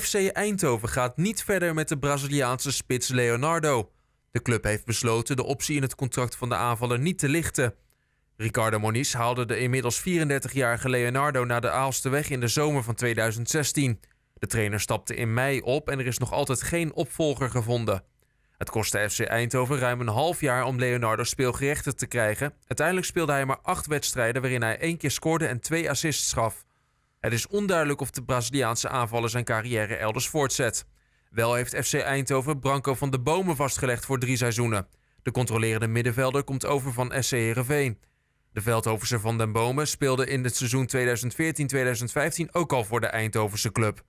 FC Eindhoven gaat niet verder met de Braziliaanse spits Leonardo. De club heeft besloten de optie in het contract van de aanvaller niet te lichten. Ricardo Moniz haalde de inmiddels 34-jarige Leonardo naar de Aalsteweg in de zomer van 2016. De trainer stapte in mei op en er is nog altijd geen opvolger gevonden. Het kostte FC Eindhoven ruim een half jaar om Leonardo speelgerechtigd te krijgen. Uiteindelijk speelde hij maar acht wedstrijden waarin hij één keer scoorde en twee assists gaf. Het is onduidelijk of de Braziliaanse aanvaller zijn carrière elders voortzet. Wel heeft FC Eindhoven Branco van den Bomen vastgelegd voor drie seizoenen. De controlerende middenvelder komt over van SC Heerenveen. De Veldhovense van den Bomen speelde in het seizoen 2014-2015 ook al voor de Eindhovense club.